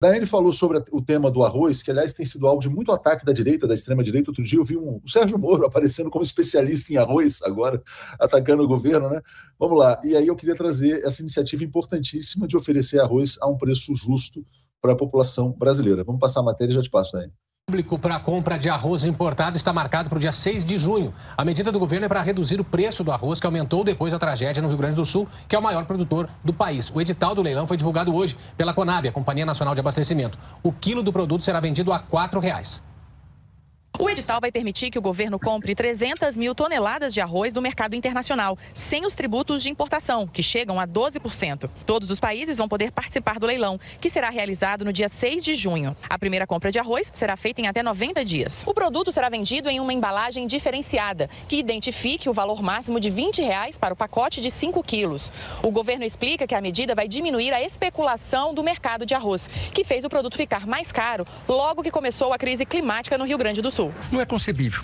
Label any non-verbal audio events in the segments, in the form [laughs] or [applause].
Daí ele falou sobre o tema do arroz, que aliás tem sido algo de muito ataque da direita, da extrema direita. Outro dia eu vi um, o Sérgio Moro [laughs] aparecendo como especialista em arroz, agora atacando o governo, né? Vamos lá. E aí eu queria trazer essa iniciativa importantíssima de oferecer arroz a um preço justo para a população brasileira. Vamos passar a matéria e já te passo, Daiane público para a compra de arroz importado está marcado para o dia 6 de junho. A medida do governo é para reduzir o preço do arroz, que aumentou depois da tragédia no Rio Grande do Sul, que é o maior produtor do país. O edital do leilão foi divulgado hoje pela Conab, a Companhia Nacional de Abastecimento. O quilo do produto será vendido a R$ reais. O edital vai permitir que o governo compre 300 mil toneladas de arroz do mercado internacional, sem os tributos de importação, que chegam a 12%. Todos os países vão poder participar do leilão, que será realizado no dia 6 de junho. A primeira compra de arroz será feita em até 90 dias. O produto será vendido em uma embalagem diferenciada, que identifique o valor máximo de 20 reais para o pacote de 5 quilos. O governo explica que a medida vai diminuir a especulação do mercado de arroz, que fez o produto ficar mais caro logo que começou a crise climática no Rio Grande do Sul. Não, é concebível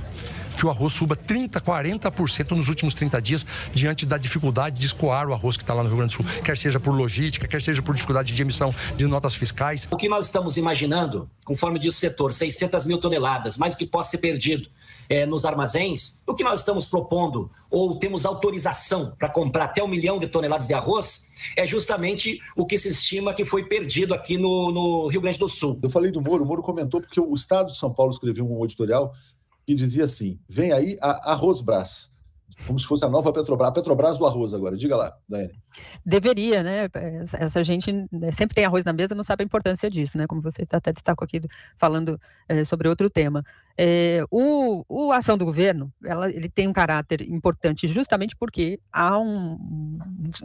que o arroz suba 30%, 40% nos últimos 30 dias, diante da dificuldade de escoar o arroz que está lá no Rio Grande do Sul, quer seja por logística, quer seja por dificuldade de emissão de notas fiscais. O que nós estamos imaginando, conforme diz o setor, 600 mil toneladas, mais o que possa ser perdido é, nos armazéns, o que nós estamos propondo, ou temos autorização para comprar até um milhão de toneladas de arroz, é justamente o que se estima que foi perdido aqui no, no Rio Grande do Sul. Eu falei do Moro, o Moro comentou porque o Estado de São Paulo escreveu um editorial que dizia assim: vem aí a Arrozbrás como se fosse a nova Petrobras, a Petrobras do arroz agora, diga lá, Daiane. Deveria, né? Essa gente né, sempre tem arroz na mesa, não sabe a importância disso, né? Como você tá, até destacou aqui, falando é, sobre outro tema. É, o, o ação do governo, ela, ele tem um caráter importante justamente porque há um,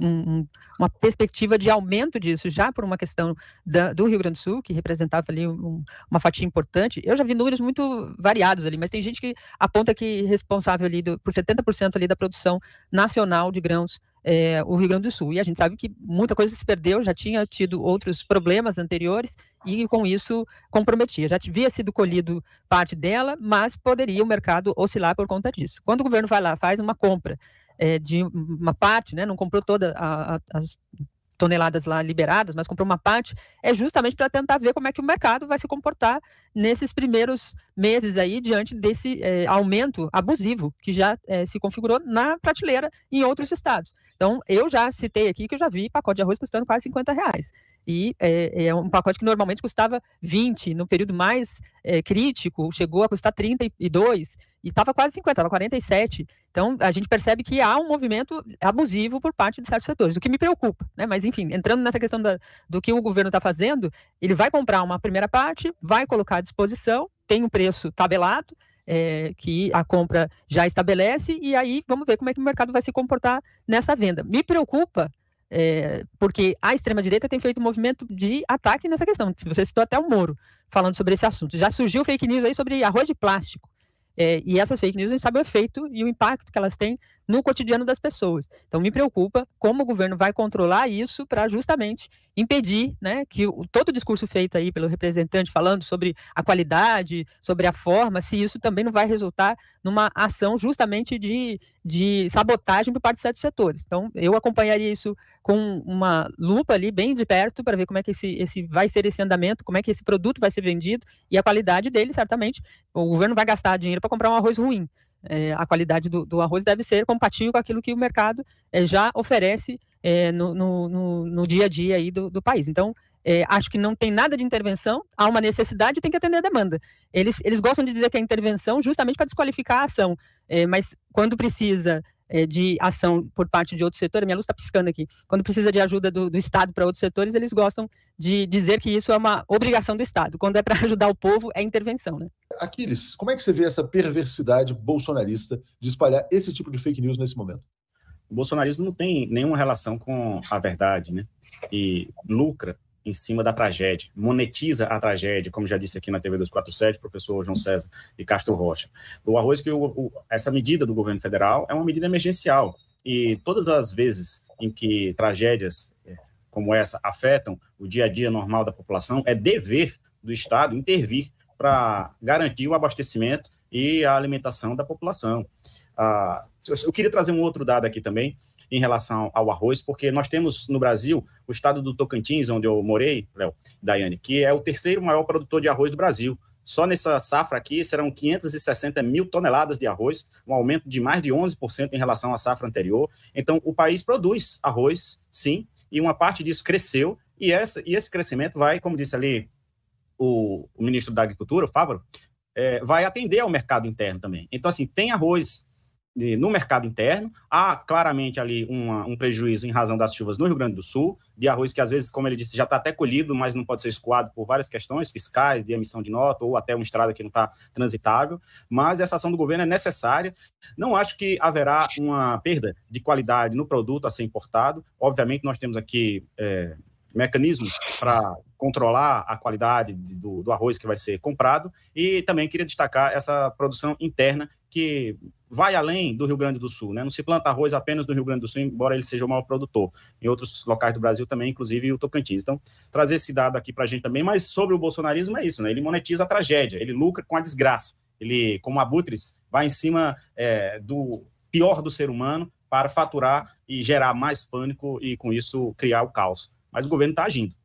um, uma perspectiva de aumento disso, já por uma questão da, do Rio Grande do Sul, que representava ali um, uma fatia importante. Eu já vi números muito variados ali, mas tem gente que aponta que responsável ali do, por 70% ali da produção nacional de grãos é, o Rio Grande do Sul. E a gente sabe que muita coisa se perdeu, já tinha tido outros problemas anteriores e com isso comprometia. Já havia sido colhido parte dela, mas poderia o mercado oscilar por conta disso. Quando o governo vai lá, faz uma compra é, de uma parte, né, não comprou toda as toneladas lá liberadas, mas comprou uma parte, é justamente para tentar ver como é que o mercado vai se comportar nesses primeiros meses aí, diante desse é, aumento abusivo que já é, se configurou na prateleira em outros estados. Então, eu já citei aqui que eu já vi pacote de arroz custando quase 50 reais. E é, é, um pacote que normalmente custava 20, no período mais é, crítico, chegou a custar 32, e estava quase 50, estava 47. Então, a gente percebe que há um movimento abusivo por parte de certos setores, o que me preocupa. Né? Mas, enfim, entrando nessa questão da, do que o governo está fazendo, ele vai comprar uma primeira parte, vai colocar à disposição, tem um preço tabelado, é, que a compra já estabelece, e aí vamos ver como é que o mercado vai se comportar nessa venda. Me preocupa é, porque a extrema-direita tem feito um movimento de ataque nessa questão. Você citou até o Moro falando sobre esse assunto. Já surgiu fake news aí sobre arroz de plástico. É, e essas fake news a gente sabe o efeito e o impacto que elas têm no cotidiano das pessoas. Então, me preocupa como o governo vai controlar isso para justamente impedir né, que o, todo o discurso feito aí pelo representante falando sobre a qualidade, sobre a forma, se isso também não vai resultar numa ação justamente de, de sabotagem por parte de certos setores. Então, eu acompanharia isso com uma lupa ali bem de perto para ver como é que esse, esse vai ser esse andamento, como é que esse produto vai ser vendido e a qualidade dele, certamente. O governo vai gastar dinheiro para comprar um arroz ruim é, a qualidade do, do, arroz deve ser compatível com aquilo que o mercado é, já oferece é, no, no, no, dia a dia aí do, do país. Então, é, acho que não tem nada de intervenção, há uma necessidade e tem que atender a demanda. Eles, eles gostam de dizer que é intervenção justamente para desqualificar a ação, é, mas quando precisa é, de ação por parte de outro setor, minha luz está piscando aqui, quando precisa de ajuda do, do Estado para outros setores, eles gostam de dizer que isso é uma obrigação do Estado. Quando é para [laughs] ajudar o povo, é intervenção. Né? Aquiles, como é que você vê essa perversidade bolsonarista de espalhar esse tipo de fake news nesse momento? O bolsonarismo não tem nenhuma relação com a verdade, né? E lucra em cima da tragédia, monetiza a tragédia, como já disse aqui na TV 247, professor João uhum. César e Castro Rocha. O arroz que o, o, essa medida do governo federal é uma medida emergencial e todas as vezes em que tragédias eh, como essa afetam o dia a dia normal da população, é dever do Estado intervir para garantir o abastecimento e a alimentação da população. Ah, eu queria trazer um outro dado aqui também, em relação ao arroz, porque nós temos no Brasil o estado do Tocantins, onde eu morei, Léo, Daiane, que é o terceiro maior produtor de arroz do Brasil. Só nessa safra aqui serão 560 mil toneladas de arroz, um aumento de mais de 11% em relação à safra anterior. Então, o país produz arroz, sim, e uma parte disso cresceu, e, essa, e esse crescimento vai, como disse ali o, o ministro da Agricultura, o Fábio, é, vai atender ao mercado interno também. Então, assim, tem arroz de, no mercado interno. Há claramente ali uma, um prejuízo em razão das chuvas no Rio Grande do Sul, de arroz que às vezes, como ele disse, já está até colhido, mas não pode ser escoado por várias questões fiscais, de emissão de nota ou até uma estrada que não está transitável. Mas essa ação do governo é necessária. Não acho que haverá uma perda de qualidade no produto a ser importado. Obviamente, nós temos aqui. É, mecanismos para controlar a qualidade de, do, do, arroz que vai ser comprado e também queria destacar essa produção interna que vai além do Rio Grande do Sul, né? Não se planta arroz apenas no Rio Grande do Sul, embora ele seja o maior produtor. Em outros locais do Brasil também, inclusive o Tocantins. Então, trazer esse dado aqui para a gente também, mas sobre o bolsonarismo é isso, né? Ele monetiza a tragédia, ele lucra com a desgraça. Ele, como abutres, vai em cima é, do pior do ser humano para faturar e gerar mais pânico e, com isso, criar o caos. Mas o governo está agindo.